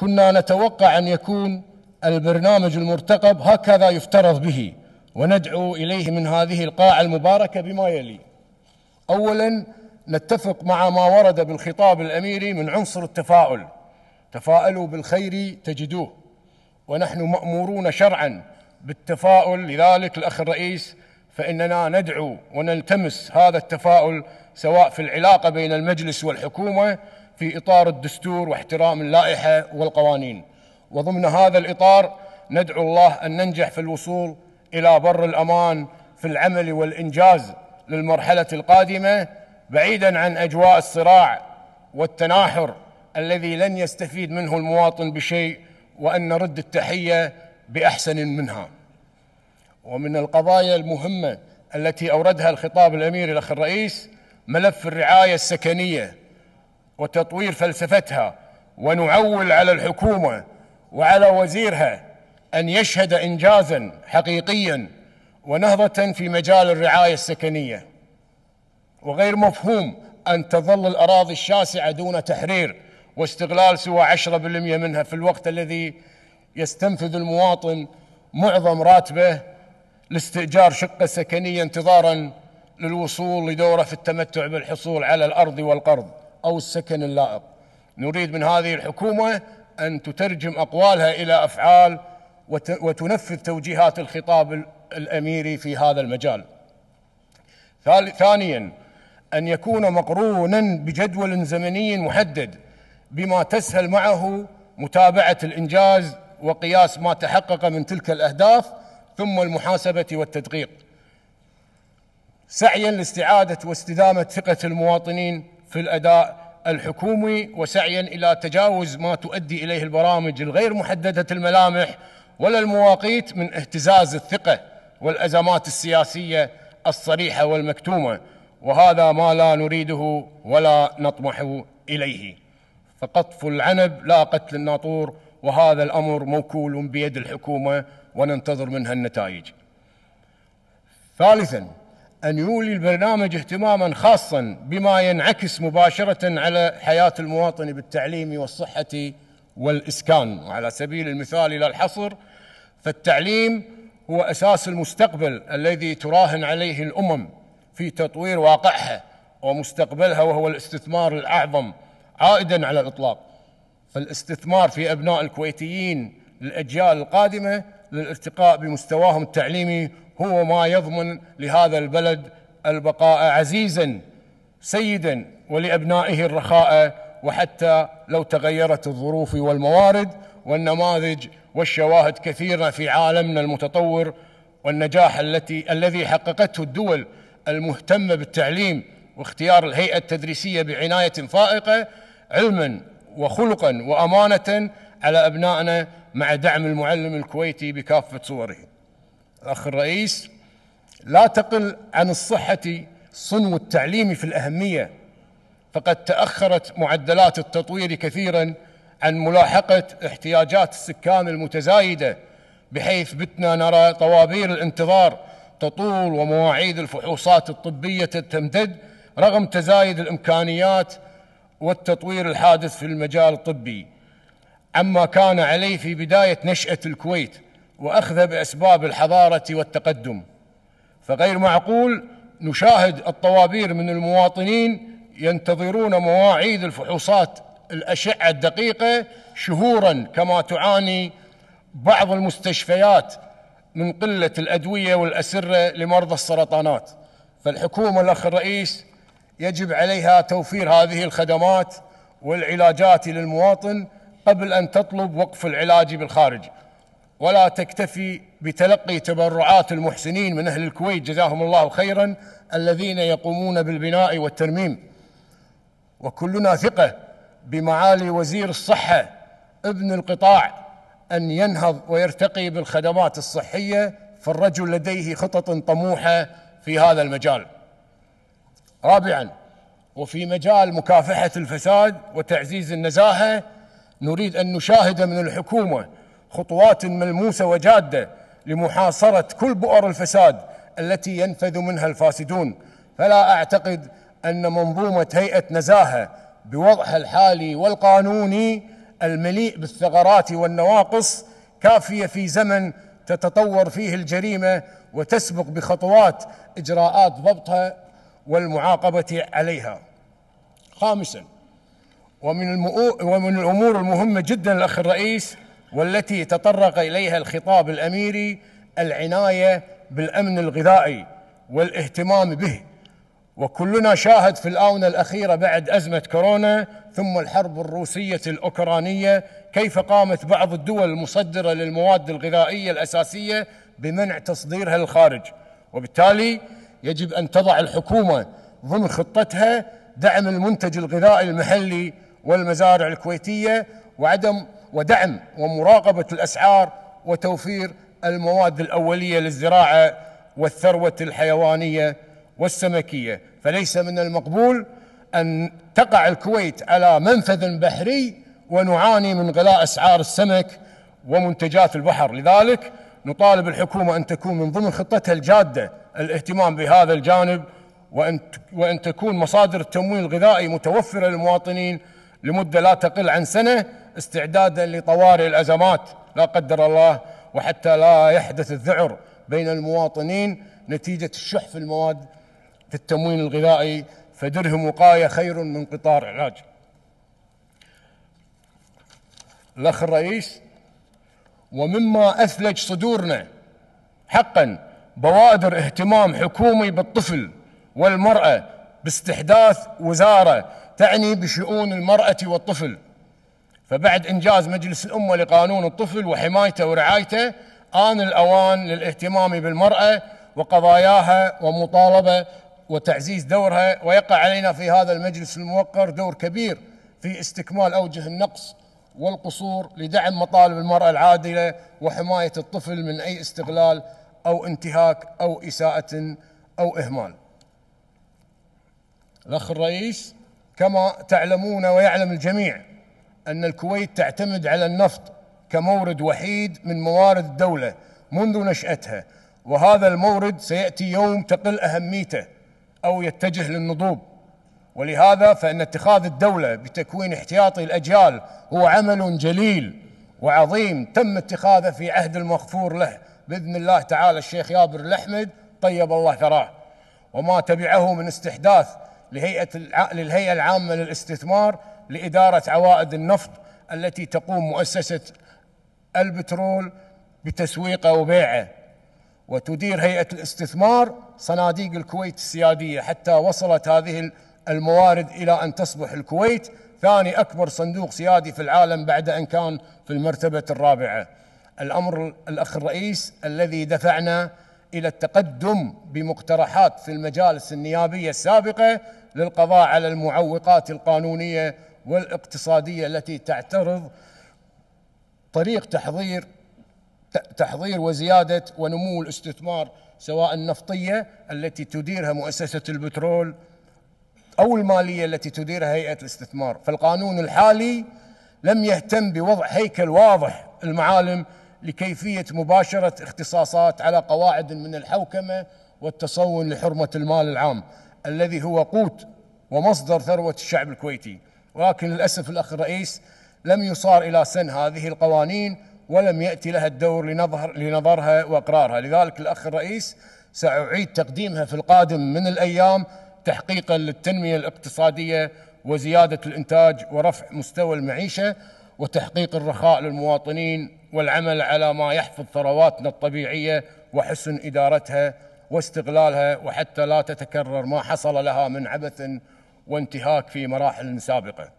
كنا نتوقع ان يكون البرنامج المرتقب هكذا يفترض به وندعو اليه من هذه القاعه المباركه بما يلي اولا نتفق مع ما ورد بالخطاب الاميري من عنصر التفاؤل تفاءلوا بالخير تجدوه ونحن مامورون شرعا بالتفاؤل لذلك الاخ الرئيس فاننا ندعو ونلتمس هذا التفاؤل سواء في العلاقه بين المجلس والحكومه في إطار الدستور واحترام اللائحة والقوانين وضمن هذا الإطار ندعو الله أن ننجح في الوصول إلى بر الأمان في العمل والإنجاز للمرحلة القادمة بعيدا عن أجواء الصراع والتناحر الذي لن يستفيد منه المواطن بشيء وأن نرد التحية بأحسن منها ومن القضايا المهمة التي أوردها الخطاب الأمير الأخ الرئيس ملف الرعاية السكنية وتطوير فلسفتها ونعول على الحكومه وعلى وزيرها ان يشهد انجازا حقيقيا ونهضه في مجال الرعايه السكنيه وغير مفهوم ان تظل الاراضي الشاسعه دون تحرير واستغلال سوى 10% منها في الوقت الذي يستنفذ المواطن معظم راتبه لاستئجار شقه سكنيه انتظارا للوصول لدوره في التمتع بالحصول على الارض والقرض أو السكن اللائق نريد من هذه الحكومة أن تترجم أقوالها إلى أفعال وتنفذ توجيهات الخطاب الأميري في هذا المجال ثانيا أن يكون مقرونا بجدول زمني محدد بما تسهل معه متابعة الإنجاز وقياس ما تحقق من تلك الأهداف ثم المحاسبة والتدقيق سعيا لاستعادة واستدامة ثقة المواطنين في الأداء الحكومي وسعيا إلى تجاوز ما تؤدي إليه البرامج الغير محددة الملامح ولا المواقيت من اهتزاز الثقة والأزمات السياسية الصريحة والمكتومة وهذا ما لا نريده ولا نطمح إليه فقطف العنب لا قتل الناطور وهذا الأمر موكول بيد الحكومة وننتظر منها النتائج ثالثاً أن يولي البرنامج اهتماما خاصا بما ينعكس مباشرة على حياة المواطن بالتعليم والصحة والإسكان وعلى سبيل المثال إلى الحصر فالتعليم هو أساس المستقبل الذي تراهن عليه الأمم في تطوير واقعها ومستقبلها وهو الاستثمار الأعظم عائدا على الإطلاق فالاستثمار في أبناء الكويتيين للأجيال القادمة للارتقاء بمستواهم التعليمي هو ما يضمن لهذا البلد البقاء عزيزا سيدا ولابنائه الرخاء وحتى لو تغيرت الظروف والموارد والنماذج والشواهد كثيره في عالمنا المتطور والنجاح التي الذي حققته الدول المهتمه بالتعليم واختيار الهيئه التدريسيه بعنايه فائقه علما وخلقا وامانه على ابنائنا مع دعم المعلم الكويتي بكافه صوره الأخ الرئيس لا تقل عن الصحة صنو التعليم في الأهمية فقد تأخرت معدلات التطوير كثيرا عن ملاحقة احتياجات السكان المتزايدة بحيث بتنا نرى طوابير الانتظار تطول ومواعيد الفحوصات الطبية تمتد رغم تزايد الإمكانيات والتطوير الحادث في المجال الطبي عما كان عليه في بداية نشأة الكويت واخذ باسباب الحضاره والتقدم فغير معقول نشاهد الطوابير من المواطنين ينتظرون مواعيد الفحوصات الاشعه الدقيقه شهورا كما تعاني بعض المستشفيات من قله الادويه والاسره لمرضى السرطانات فالحكومه الاخ الرئيس يجب عليها توفير هذه الخدمات والعلاجات للمواطن قبل ان تطلب وقف العلاج بالخارج ولا تكتفي بتلقي تبرعات المحسنين من اهل الكويت جزاهم الله خيرا الذين يقومون بالبناء والترميم وكلنا ثقه بمعالي وزير الصحه ابن القطاع ان ينهض ويرتقي بالخدمات الصحيه فالرجل لديه خطط طموحه في هذا المجال. رابعا وفي مجال مكافحه الفساد وتعزيز النزاهه نريد ان نشاهد من الحكومه خطوات ملموسه وجاده لمحاصره كل بؤر الفساد التي ينفذ منها الفاسدون فلا اعتقد ان منظومه هيئه نزاهه بوضعها الحالي والقانوني المليء بالثغرات والنواقص كافيه في زمن تتطور فيه الجريمه وتسبق بخطوات اجراءات ضبطها والمعاقبه عليها. خامسا ومن ومن الامور المهمه جدا الاخ الرئيس والتي تطرق اليها الخطاب الاميري العنايه بالامن الغذائي والاهتمام به وكلنا شاهد في الاونه الاخيره بعد ازمه كورونا ثم الحرب الروسيه الاوكرانيه كيف قامت بعض الدول المصدره للمواد الغذائيه الاساسيه بمنع تصديرها للخارج وبالتالي يجب ان تضع الحكومه ضمن خطتها دعم المنتج الغذائي المحلي والمزارع الكويتيه وعدم ودعم ومراقبة الأسعار وتوفير المواد الأولية للزراعة والثروة الحيوانية والسمكية فليس من المقبول أن تقع الكويت على منفذ بحري ونعاني من غلاء أسعار السمك ومنتجات البحر لذلك نطالب الحكومة أن تكون من ضمن خطتها الجادة الاهتمام بهذا الجانب وأن, وأن تكون مصادر التمويل الغذائي متوفرة للمواطنين لمدة لا تقل عن سنة استعدادا لطوارئ الأزمات لا قدر الله وحتى لا يحدث الذعر بين المواطنين نتيجة الشح في المواد في التموين الغذائي فدرهم وقاية خير من قطار علاج الأخ الرئيس ومما أثلج صدورنا حقا بوادر اهتمام حكومي بالطفل والمرأة باستحداث وزارة تعني بشؤون المرأة والطفل فبعد إنجاز مجلس الأمة لقانون الطفل وحمايته ورعايته آن الأوان للاهتمام بالمرأة وقضاياها ومطالبة وتعزيز دورها ويقع علينا في هذا المجلس الموقر دور كبير في استكمال أوجه النقص والقصور لدعم مطالب المرأة العادلة وحماية الطفل من أي استغلال أو انتهاك أو إساءة أو إهمال الأخ الرئيس كما تعلمون ويعلم الجميع أن الكويت تعتمد على النفط كمورد وحيد من موارد الدولة منذ نشأتها وهذا المورد سيأتي يوم تقل أهميته أو يتجه للنضوب ولهذا فإن اتخاذ الدولة بتكوين احتياطي الأجيال هو عمل جليل وعظيم تم اتخاذه في عهد المغفور له بإذن الله تعالى الشيخ يابر الأحمد طيب الله ثراه وما تبعه من استحداث لهيئة للهيئة العامة للاستثمار لإدارة عوائد النفط التي تقوم مؤسسة البترول بتسويقه وبيعه وتدير هيئة الاستثمار صناديق الكويت السيادية حتى وصلت هذه الموارد إلى أن تصبح الكويت ثاني أكبر صندوق سيادي في العالم بعد أن كان في المرتبة الرابعة الأمر الأخ الرئيس الذي دفعنا إلى التقدم بمقترحات في المجالس النيابية السابقة للقضاء على المعوقات القانونية والاقتصادية التي تعترض طريق تحضير تحضير وزيادة ونمو الاستثمار سواء النفطية التي تديرها مؤسسة البترول أو المالية التي تديرها هيئة الاستثمار فالقانون الحالي لم يهتم بوضع هيكل واضح المعالم لكيفية مباشرة اختصاصات على قواعد من الحوكمة والتصون لحرمة المال العام الذي هو قوت ومصدر ثروة الشعب الكويتي ولكن للأسف الأخ الرئيس لم يصار إلى سن هذه القوانين ولم يأتي لها الدور لنظر لنظرها وإقرارها لذلك الأخ الرئيس سأعيد تقديمها في القادم من الأيام تحقيقا للتنمية الاقتصادية وزيادة الإنتاج ورفع مستوى المعيشة وتحقيق الرخاء للمواطنين والعمل على ما يحفظ ثرواتنا الطبيعية وحسن إدارتها واستغلالها وحتى لا تتكرر ما حصل لها من عبث وانتهاك في مراحل سابقه